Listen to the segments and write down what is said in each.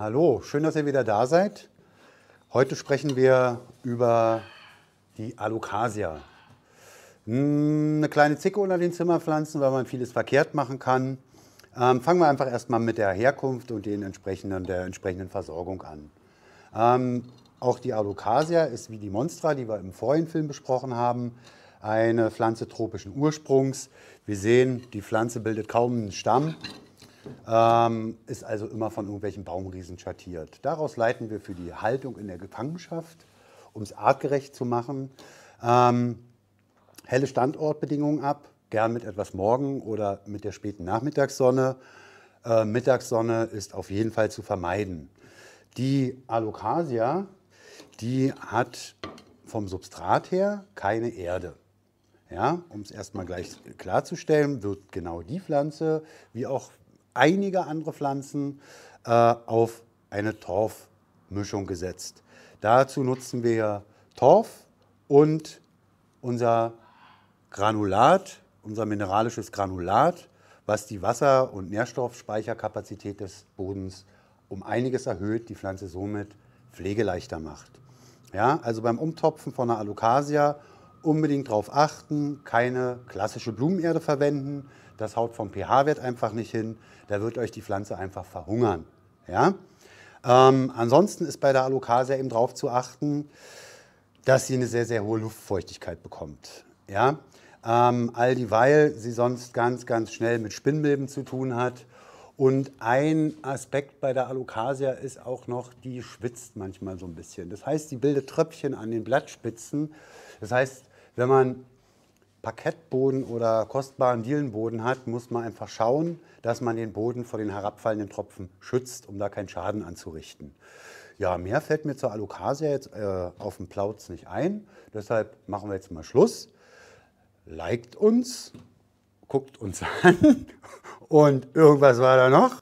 Hallo, schön, dass ihr wieder da seid. Heute sprechen wir über die Alocasia. Hm, eine kleine Zicke unter den Zimmerpflanzen, weil man vieles verkehrt machen kann. Ähm, fangen wir einfach erstmal mit der Herkunft und den entsprechenden, der entsprechenden Versorgung an. Ähm, auch die Alocasia ist wie die Monstra, die wir im vorigen Film besprochen haben, eine Pflanze tropischen Ursprungs. Wir sehen, die Pflanze bildet kaum einen Stamm, ähm, ist also immer von irgendwelchen Baumriesen schattiert. Daraus leiten wir für die Haltung in der Gefangenschaft, um es artgerecht zu machen, ähm, helle Standortbedingungen ab, gern mit etwas Morgen oder mit der späten Nachmittagssonne. Äh, Mittagssonne ist auf jeden Fall zu vermeiden. Die Alocasia, die hat vom Substrat her keine Erde. Ja, um es erstmal gleich klarzustellen, wird genau die Pflanze, wie auch einige andere Pflanzen äh, auf eine Torfmischung gesetzt. Dazu nutzen wir Torf und unser Granulat, unser mineralisches Granulat, was die Wasser- und Nährstoffspeicherkapazität des Bodens um einiges erhöht, die Pflanze somit pflegeleichter macht. Ja, also beim Umtopfen von einer Alocasia unbedingt darauf achten, keine klassische Blumenerde verwenden. Das haut vom pH-Wert einfach nicht hin. Da wird euch die Pflanze einfach verhungern. Ja? Ähm, ansonsten ist bei der Alocasia eben darauf zu achten, dass sie eine sehr, sehr hohe Luftfeuchtigkeit bekommt. Ja? Ähm, all dieweil sie sonst ganz, ganz schnell mit Spinnmilben zu tun hat. Und ein Aspekt bei der Alocasia ist auch noch, die schwitzt manchmal so ein bisschen. Das heißt, sie bildet Tröpfchen an den Blattspitzen. Das heißt, wenn man Parkettboden oder kostbaren Dielenboden hat, muss man einfach schauen, dass man den Boden vor den herabfallenden Tropfen schützt, um da keinen Schaden anzurichten. Ja, mehr fällt mir zur Alocasia jetzt äh, auf dem Plauz nicht ein. Deshalb machen wir jetzt mal Schluss. Liked uns, guckt uns an und irgendwas war da noch.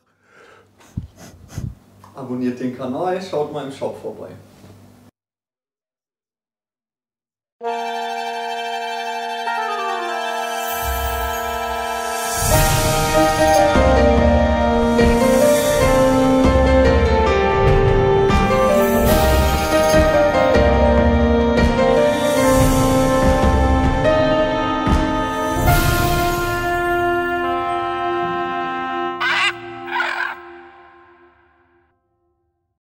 Abonniert den Kanal, schaut mal im Shop vorbei.